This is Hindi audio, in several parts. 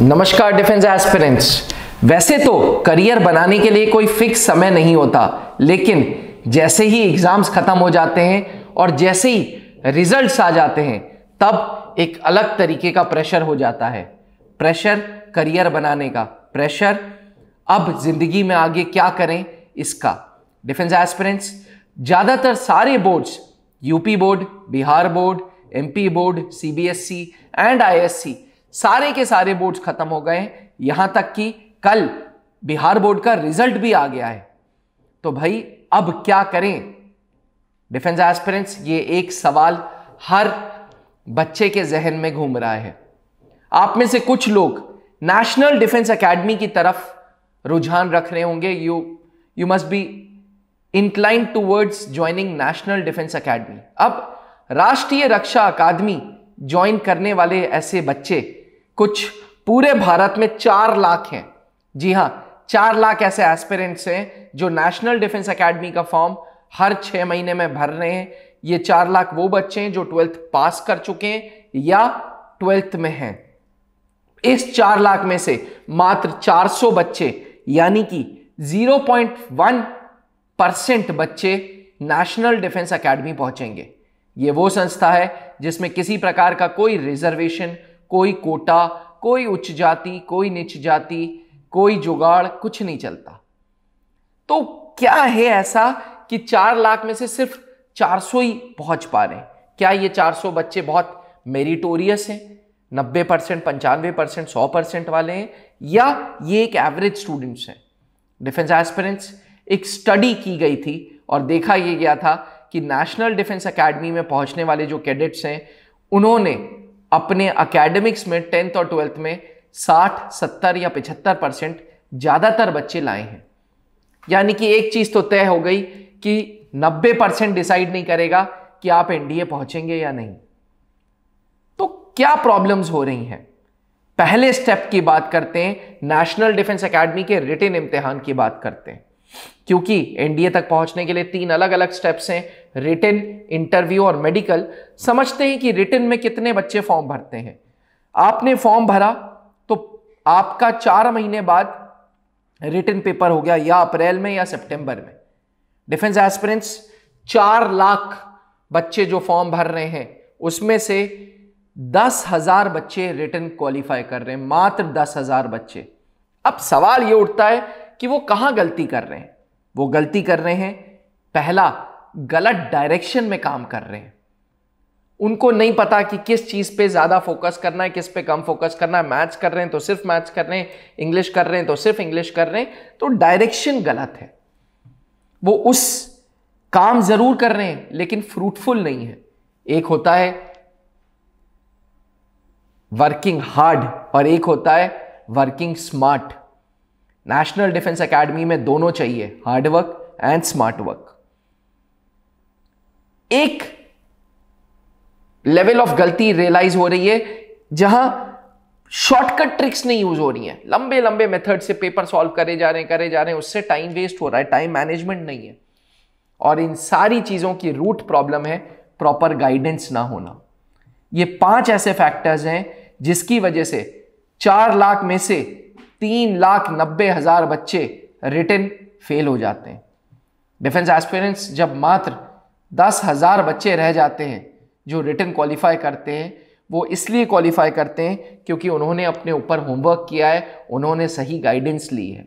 नमस्कार डिफेंस एस्पिरेंट्स वैसे तो करियर बनाने के लिए कोई फिक्स समय नहीं होता लेकिन जैसे ही एग्जाम्स खत्म हो जाते हैं और जैसे ही रिजल्ट्स आ जाते हैं तब एक अलग तरीके का प्रेशर हो जाता है प्रेशर करियर बनाने का प्रेशर अब जिंदगी में आगे क्या करें इसका डिफेंस एस्पिरेंट्स ज़्यादातर सारे boards UP board Bihar board MP board CBSE and ISC सारे के सारे बोर्ड्स खत्म हो गए यहां तक कि कल बिहार बोर्ड का रिजल्ट भी आ गया है तो भाई अब क्या करें डिफेंस एस्पिरेंट्स ये एक सवाल हर बच्चे के जहन में घूम रहा है आप में से कुछ लोग नेशनल डिफेंस एकेडमी की तरफ रुझान रख रहे होंगे you you must be incline towards joining National Defence Academy अब राष्ट्रीय रक्षा अकादमी ज्वाइन करने वाले ऐसे बच्चे कुछ पूरे भारत में चार लाख हैं जी हाँ चार लाख ऐसे एस्पिरेंट्स हैं जो नेशनल डिफेंस एकेडमी का फॉर्म हर छः महीने में भर रहे हैं ये चार लाख वो बच्चे हैं जो ट्वेल्थ पास कर चुके हैं या ट्वेल्थ में हैं इस चार लाख में से मात्र 400 बच्चे यानी कि 0.1 परसेंट बच्चे नेशनल डिफेंस एकेडमी पहुंचेंगे ये वो संस्था है जिसमें किसी प्रकार का कोई रिजर्वेशन कोई कोटा कोई उच्च जाति कोई निच जाति कोई जुगाड़ कुछ नहीं चलता तो क्या है ऐसा कि चार लाख में से सिर्फ चार सौ ही पहुंच पा रहे हैं क्या ये चार सौ बच्चे बहुत मेरिटोरियस हैं नब्बे परसेंट पंचानवे परसेंट सौ परसेंट वाले हैं या ये एक एवरेज स्टूडेंट्स हैं डिफेंस एस्पिरेंट्स एक स्टडी की गई थी और देखा यह गया था कि नेशनल डिफेंस एकेडमी में पहुंचने वाले जो कैडेट्स हैं उन्होंने अपने अकेडमिक्स में टेंथ और ट्वेल्थ में साठ सत्तर या पिछहत्तर परसेंट ज़्यादातर बच्चे लाए हैं यानी कि एक चीज़ तो तय हो गई कि नब्बे परसेंट डिसाइड नहीं करेगा कि आप एनडीए पहुंचेंगे या नहीं तो क्या प्रॉब्लम्स हो रही हैं पहले स्टेप की बात करते हैं नेशनल डिफेंस एकेडमी के रिटर्न इम्तिहान की बात करते हैं क्योंकि एनडीए तक पहुंचने के लिए तीन अलग अलग स्टेप्स हैं रिटर्न इंटरव्यू और मेडिकल समझते हैं कि रिटर्न में कितने बच्चे फॉर्म भरते हैं आपने फॉर्म भरा तो आपका चार महीने बाद रिटर्न पेपर हो गया या अप्रैल में या सितंबर में डिफेंस एस्पिरेंट्स चार लाख बच्चे जो फॉर्म भर रहे हैं उसमें से दस हजार बच्चे रिटर्न क्वालिफाई कर रहे हैं मात्र दस हजार बच्चे अब सवाल ये उठता है कि वो कहाँ गलती कर रहे हैं वो गलती कर रहे हैं पहला गलत डायरेक्शन में काम कर रहे हैं उनको नहीं पता कि किस चीज़ पे ज़्यादा फोकस करना है किस पे कम फोकस करना है मैच कर रहे हैं तो सिर्फ मैच कर रहे हैं इंग्लिश कर रहे हैं तो सिर्फ इंग्लिश कर रहे हैं तो डायरेक्शन गलत है वो उस काम ज़रूर कर रहे हैं लेकिन फ्रूटफुल नहीं है एक होता है वर्किंग हार्ड और एक होता है working smart National Defence Academy में दोनों चाहिए हार्डवर्क एंड स्मार्ट वर्क एक लेवल ऑफ गलती रियलाइज हो रही है जहां शॉर्टकट ट्रिक्स नहीं यूज हो रही है लंबे लंबे मेथड से पेपर सॉल्व करे जा रहे हैं करे जा रहे हैं उससे टाइम वेस्ट हो रहा है टाइम मैनेजमेंट नहीं है और इन सारी चीज़ों की रूट प्रॉब्लम है प्रॉपर गाइडेंस ना होना ये पांच ऐसे फैक्टर्स हैं जिसकी वजह से चार लाख में से तीन लाख नब्बे हज़ार बच्चे रिटर्न फेल हो जाते हैं डिफेंस एस्पिरेंट्स जब मात्र दस हज़ार बच्चे रह जाते हैं जो रिटर्न क्वालिफाई करते हैं वो इसलिए क्वालिफाई करते हैं क्योंकि उन्होंने अपने ऊपर होमवर्क किया है उन्होंने सही गाइडेंस ली है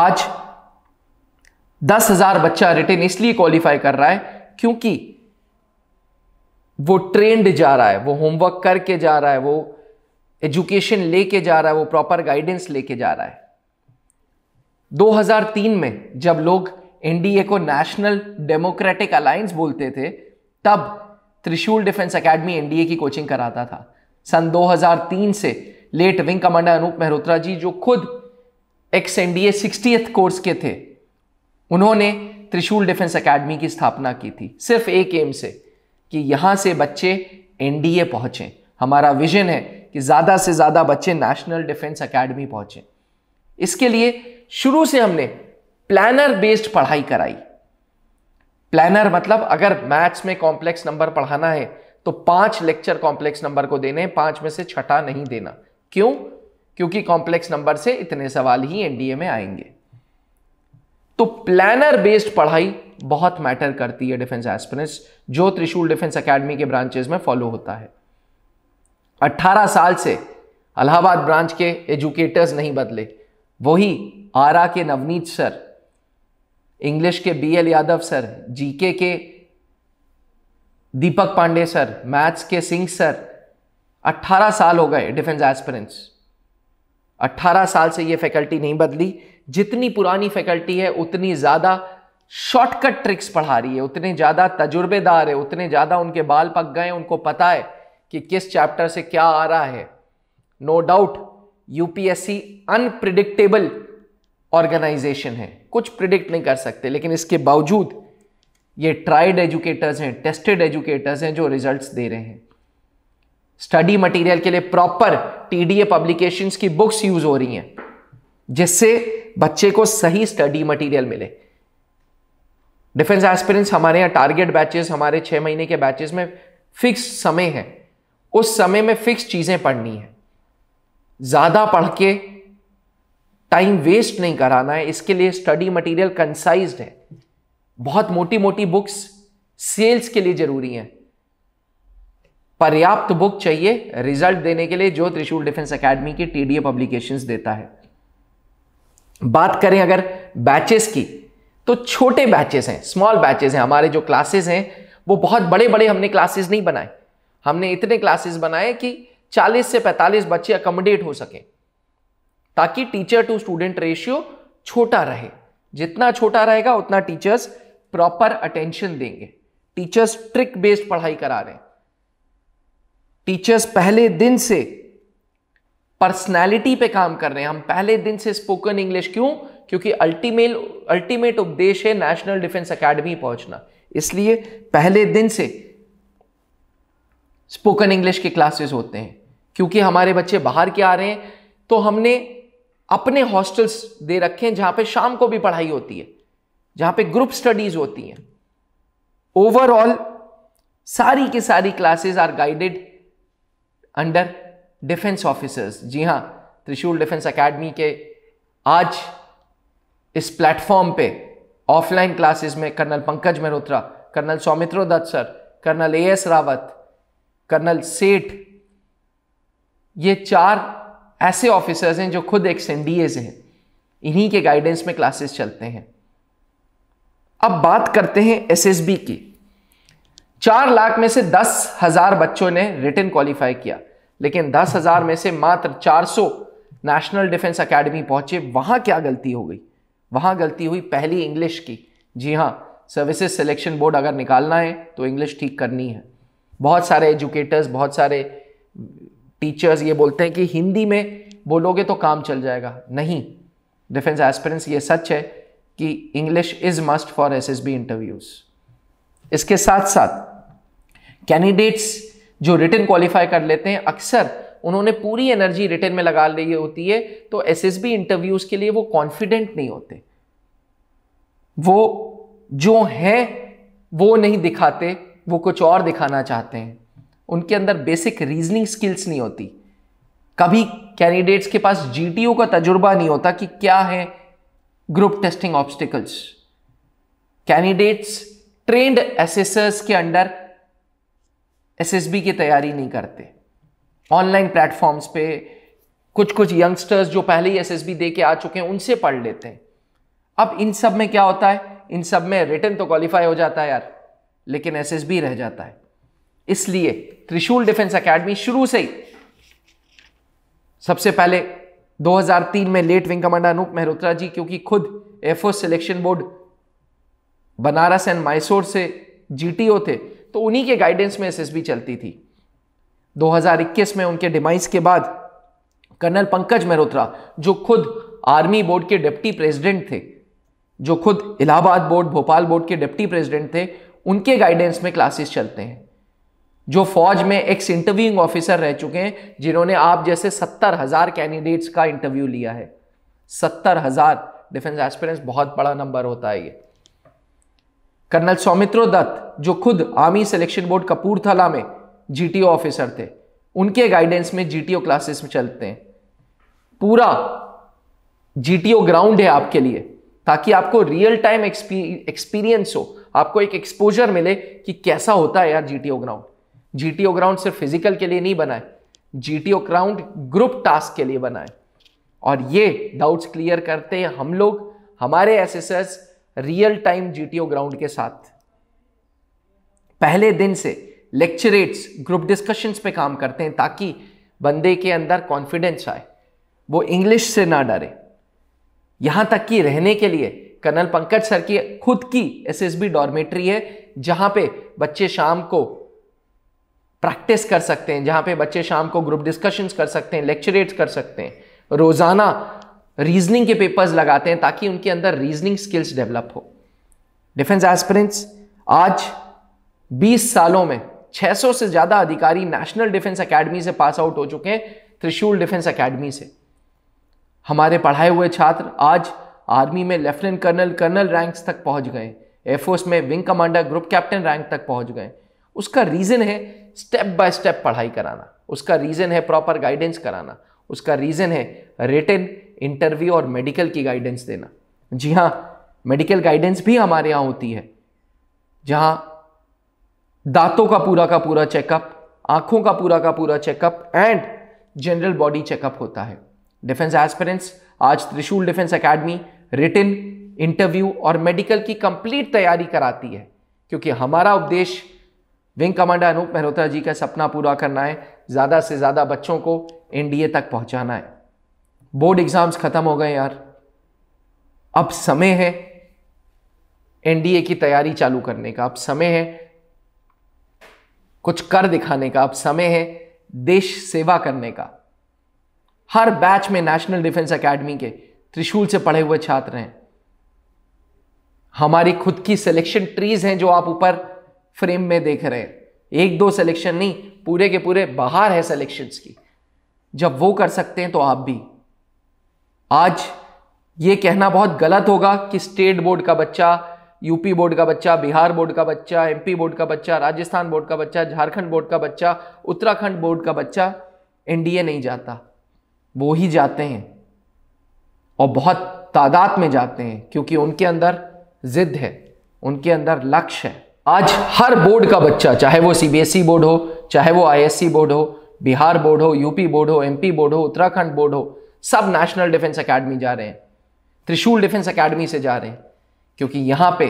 आज दस हज़ार बच्चा रिटर्न इसलिए क्वालिफाई कर रहा है क्योंकि वो ट्रेंड जा रहा है वो होमवर्क करके जा रहा है वो एजुकेशन लेके जा रहा है वो प्रॉपर गाइडेंस लेके जा रहा है 2003 में जब लोग एनडीए को नेशनल डेमोक्रेटिक अलायंस बोलते थे तब त्रिशूल डिफेंस एकेडमी एनडीए की कोचिंग कराता था सन 2003 से late wing commander Anoop Mehrotra ji जो खुद एक्स एनडीए सिक्सटीथ कोर्स के थे उन्होंने त्रिशूल डिफेंस एकेडमी की स्थापना की थी सिर्फ एक एम से कि यहां से बच्चे एनडीए पहुंचे हमारा विजन है कि ज़्यादा से ज़्यादा बच्चे नेशनल डिफेंस अकेडमी पहुँचें इसके लिए शुरू से हमने प्लानर बेस्ड पढ़ाई कराई प्लानर मतलब अगर मैथ्स में कॉम्प्लेक्स नंबर पढ़ाना है तो पांच लेक्चर कॉम्प्लेक्स नंबर को देने पांच में से छठा नहीं देना क्यों क्योंकि कॉम्प्लेक्स नंबर से इतने सवाल ही एनडीए में आएंगे तो प्लानर बेस्ड पढ़ाई बहुत मैटर करती है डिफेंस एस्पिरेंट्स जो त्रिशूल डिफेंस एकेडमी के ब्रांचेस में फॉलो होता है 18 साल से अलाहाबाद ब्रांच के एजुकेटर्स नहीं बदले वही आरा के नवनीत सर इंग्लिश के B L Yadav sir GK के दीपक पांडे सर मैथ्स के सिंह सर 18 साल हो गए डिफेंस एस्पिरेंट्स 18 साल से ये फैकल्टी नहीं बदली जितनी पुरानी फैकल्टी है उतनी ज़्यादा शॉर्टकट ट्रिक्स पढ़ा रही है उतने ज़्यादा तजुर्बेदार है उतने ज़्यादा उनके बाल पक गए उनको पता है कि किस चैप्टर से क्या आ रहा है no doubt UPSC unpredictable organisation है कुछ प्रिडिक्ट नहीं कर सकते लेकिन इसके बावजूद ये ट्राइड एजुकेटर्स हैं टेस्टेड एजुकेटर्स हैं जो रिजल्ट्स दे रहे हैं स्टडी मटेरियल के लिए प्रॉपर टीडीए पब्लिकेशंस की बुक्स यूज हो रही हैं जिससे बच्चे को सही स्टडी मटेरियल मिले डिफेंस एस्पिरेंट्स हमारे यहाँ टारगेट बैचेस हमारे छः महीने के बैचेस में फिक्स समय है उस समय में फिक्स चीज़ें पढ़नी है ज़्यादा पढ़ के टाइम वेस्ट नहीं कराना है इसके लिए स्टडी मटेरियल कंसाइज है बहुत मोटी मोटी बुक्स सेल्स के लिए ज़रूरी हैं पर्याप्त बुक चाहिए रिजल्ट देने के लिए जो त्रिशूल डिफेंस एकेडमी की टीडीए पब्लिकेशंस देता है बात करें अगर बैचेस की तो छोटे बैचेस हैं स्मॉल बैचेस हैं हमारे जो क्लासेस हैं वो बहुत बड़े बड़े हमने क्लासेस नहीं बनाए हमने इतने क्लासेस बनाए कि 40 से 45 बच्चे अकोमोडेट हो सके ताकि टीचर टू स्टूडेंट रेशियो छोटा रहे जितना छोटा रहेगा उतना टीचर्स प्रॉपर अटेंशन देंगे टीचर्स ट्रिक बेस्ड पढ़ाई करा रहे हैं टीचर्स पहले दिन से पर्सनैलिटी पे काम कर रहे हैं हम पहले दिन से स्पोकन इंग्लिश क्यों क्योंकि अल्टीमेट अल्टीमेट उपदेश है नेशनल डिफेंस एकेडमी पहुंचना इसलिए पहले दिन से स्पोकन इंग्लिश के क्लासेस होते हैं क्योंकि हमारे बच्चे बाहर के आ रहे हैं तो हमने अपने हॉस्टल्स दे रखे हैं जहां पे शाम को भी पढ़ाई होती है जहां पे ग्रुप स्टडीज होती हैं ओवरऑल सारी की सारी classes are guided under defence officers जी हाँ त्रिशूल डिफेंस एकेडमी के आज इस प्लेटफॉर्म पे ऑफलाइन क्लासेस में colonel Pankaj Mehrotra colonel Soumitra Dutt sir colonel A S Rawat colonel Seth ये चार ऐसे ऑफिसर्स हैं जो खुद एक एन हैं इन्हीं के गाइडेंस में क्लासेस चलते हैं अब बात करते हैं एसएसबी की चार लाख में से दस हजार बच्चों ने रिटर्न क्वालिफाई किया लेकिन दस हजार में से मात्र चार सौ नेशनल डिफेंस अकेडमी पहुंचे वहां क्या गलती हो गई वहां गलती हुई पहली इंग्लिश की जी हाँ सर्विसेज सिलेक्शन बोर्ड अगर निकालना है तो इंग्लिश ठीक करनी है बहुत सारे एजुकेटर्स बहुत सारे टीचर्स ये बोलते हैं कि हिंदी में बोलोगे तो काम चल जाएगा नहीं डिफेंस एस्पिरेंस ये सच है कि English is must for S S B interviews इसके साथ साथ कैंडिडेट्स जो रिटर्न क्वालिफाई कर लेते हैं अक्सर उन्होंने पूरी एनर्जी रिटर्न में लगा ली होती है तो एस एस बी इंटरव्यूज के लिए वो कॉन्फिडेंट नहीं होते वो जो हैं वो नहीं दिखाते वो कुछ और दिखाना चाहते हैं उनके अंदर बेसिक रीजनिंग स्किल्स नहीं होती कभी कैंडिडेट्स के पास जी का तजुर्बा नहीं होता कि क्या है group testing obstacles candidates trained assessors के अंडर एसएसबी की तैयारी नहीं करते ऑनलाइन प्लेटफॉर्म्स पे कुछ कुछ यंगस्टर्स जो पहले ही एसएसबी दे के आ चुके हैं उनसे पढ़ लेते हैं अब इन सब में क्या होता है इन सब में रिटर्न तो क्वालिफाई हो जाता है यार लेकिन एसएसबी रह जाता है इसलिए त्रिशूल डिफेंस एकेडमी शुरू से ही सबसे पहले 2003 में late wing commander Anoop Mehrotra ji क्योंकि खुद air force selection board Banaras and Mysore से जीटीओ थे तो उन्हीं के गाइडेंस में एसएसबी चलती थी 2021 में उनके डिमाइस के बाद कर्नल पंकज मेहरोत्रा जो खुद आर्मी बोर्ड के डिप्टी प्रेसिडेंट थे जो खुद इलाहाबाद बोर्ड भोपाल बोर्ड के डिप्टी प्रेसिडेंट थे उनके गाइडेंस में क्लासेस चलते हैं जो फौज में एक्स इंटरव्यूइंग ऑफिसर रह चुके हैं जिन्होंने आप जैसे सत्तर हज़ार कैंडिडेट्स का इंटरव्यू लिया है सत्तर हज़ार डिफेंस एक्सपीरियंस बहुत बड़ा नंबर होता है ये कर्नल सौमित्रो दत्त जो खुद आर्मी सिलेक्शन बोर्ड कपूरथला में जीटीओ ऑफिसर थे उनके गाइडेंस में जीटीओ क्लासेस में चलते हैं पूरा जीटीओ ग्राउंड है आपके लिए ताकि आपको रियल टाइम एक्सपीरियंस हो आपको एक एक्सपोजर मिले कि कैसा होता है यार जीटीओ ग्राउंड जीटीओ ग्राउंड सिर्फ फिजिकल के लिए नहीं बना है जीटीओ ग्राउंड ग्रुप टास्क के लिए बना है और ये डाउट्स क्लियर करते हैं हम लोग हमारे as real time GTO ground के साथ पहले दिन से लेक्चरेट्स ग्रुप डिस्कशंस पे काम करते हैं ताकि बंदे के अंदर कॉन्फिडेंस आए वो इंग्लिश से ना डरे यहां तक कि रहने के लिए कर्नल पंकज सर की खुद की एसएसबी डॉर्मेट्री है जहां पे बच्चे शाम को प्रैक्टिस कर सकते हैं जहां पे बच्चे शाम को ग्रुप डिस्कशंस कर सकते हैं लेक्चरेट कर सकते हैं रोजाना रीजनिंग के पेपर्स लगाते हैं ताकि उनके अंदर रीजनिंग स्किल्स डेवलप हो डिफेंस एस्पिरेंट्स आज 20 सालों में 600 से ज्यादा अधिकारी नेशनल डिफेंस एकेडमी से पास आउट हो चुके हैं त्रिशूल डिफेंस एकेडमी से हमारे पढ़ाए हुए छात्र आज आर्मी में लेफ्टिनेंट कर्नल कर्नल रैंक्स तक पहुंच गए एयरफोर्स में wing commander group captain rank तक पहुंच गए उसका रीज़न है स्टेप बाय स्टेप पढ़ाई कराना उसका रीज़न है प्रॉपर गाइडेंस कराना उसका रीज़न है रिटर्न इंटरव्यू और मेडिकल की गाइडेंस देना जी हाँ मेडिकल गाइडेंस भी हमारे यहाँ होती है जहाँ दांतों का पूरा का पूरा चेकअप आंखों का पूरा का पूरा checkup and general body checkup होता है डिफेंस एस्पिरेंट्स आज Trishul defence academy written interview और मेडिकल की कंप्लीट तैयारी कराती है क्योंकि हमारा उपदेश विंग कमांडर अनूप मेहरोत्रा जी का सपना पूरा करना है ज़्यादा से ज़्यादा बच्चों को एनडीए तक पहुंचाना है बोर्ड एग्ज़ाम्स ख़त्म हो गए यार अब समय है एनडीए की तैयारी चालू करने का अब समय है कुछ कर दिखाने का अब समय है देश सेवा करने का हर बैच में नेशनल डिफेंस एकेडमी के त्रिशूल से पढ़े हुए छात्र हैं हमारी खुद की सिलेक्शन ट्रीज हैं जो आप ऊपर फ्रेम में देख रहे हैं एक दो सिलेक्शन नहीं पूरे के पूरे बाहर है सिलेक्शंस की जब वो कर सकते हैं तो आप भी आज ये कहना बहुत गलत होगा कि स्टेट बोर्ड का बच्चा यूपी बोर्ड का बच्चा बिहार बोर्ड का बच्चा एमपी बोर्ड का बच्चा राजस्थान बोर्ड का बच्चा झारखंड बोर्ड का बच्चा उत्तराखंड बोर्ड का बच्चा एनडीए नहीं जाता वो ही जाते हैं और बहुत तादाद में जाते हैं क्योंकि उनके अंदर जिद है उनके अंदर लक्ष्य है आज हर बोर्ड का बच्चा चाहे वो सीबीएसई e बोर्ड हो चाहे वो आईएससी e बोर्ड हो बिहार बोर्ड हो यूपी बोर्ड हो एमपी बोर्ड हो उत्तराखंड बोर्ड हो सब नेशनल डिफेंस एकेडमी जा रहे हैं त्रिशूल डिफेंस एकेडमी से जा रहे हैं क्योंकि यहाँ पे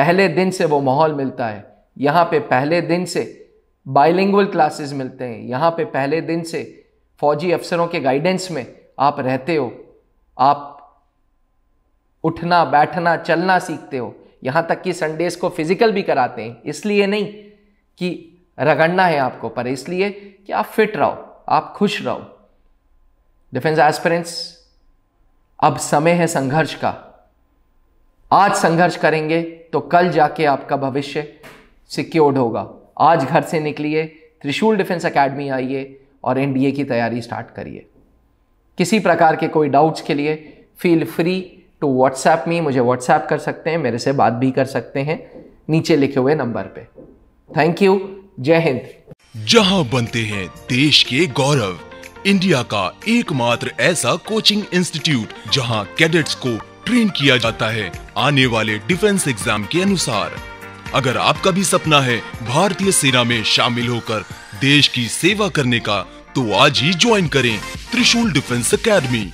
पहले दिन से वो माहौल मिलता है यहाँ पे पहले दिन से बाइलिंगुअल क्लासेस मिलते हैं यहाँ पे पहले दिन से फौजी अफसरों के गाइडेंस में आप रहते हो आप उठना बैठना चलना सीखते हो यहाँ तक कि संडेज को फिजिकल भी कराते हैं इसलिए नहीं कि रगड़ना है आपको पर इसलिए कि आप फिट रहो आप खुश रहो डिफेंस एस्पिरेंट्स अब समय है संघर्ष का आज संघर्ष करेंगे तो कल जाके आपका भविष्य सिक्योर्ड होगा आज घर से निकलिए त्रिशूल डिफेंस एकेडमी आइए और एनडीए की तैयारी स्टार्ट करिए किसी प्रकार के कोई डाउट्स के लिए feel free to WhatsApp me मुझे व्हाट्सएप कर सकते हैं मेरे से बात भी कर सकते हैं नीचे लिखे हुए नंबर पे थैंक यू जय हिंद जहां बनते हैं देश के गौरव इंडिया का एकमात्र ऐसा कोचिंग इंस्टीट्यूट जहां कैडेट्स को ट्रेन किया जाता है आने वाले डिफेंस एग्जाम के अनुसार अगर आपका भी सपना है भारतीय सेना में शामिल होकर देश की सेवा करने का तो आज ही ज्वाइन करें त्रिशूल डिफेंस अकेडमी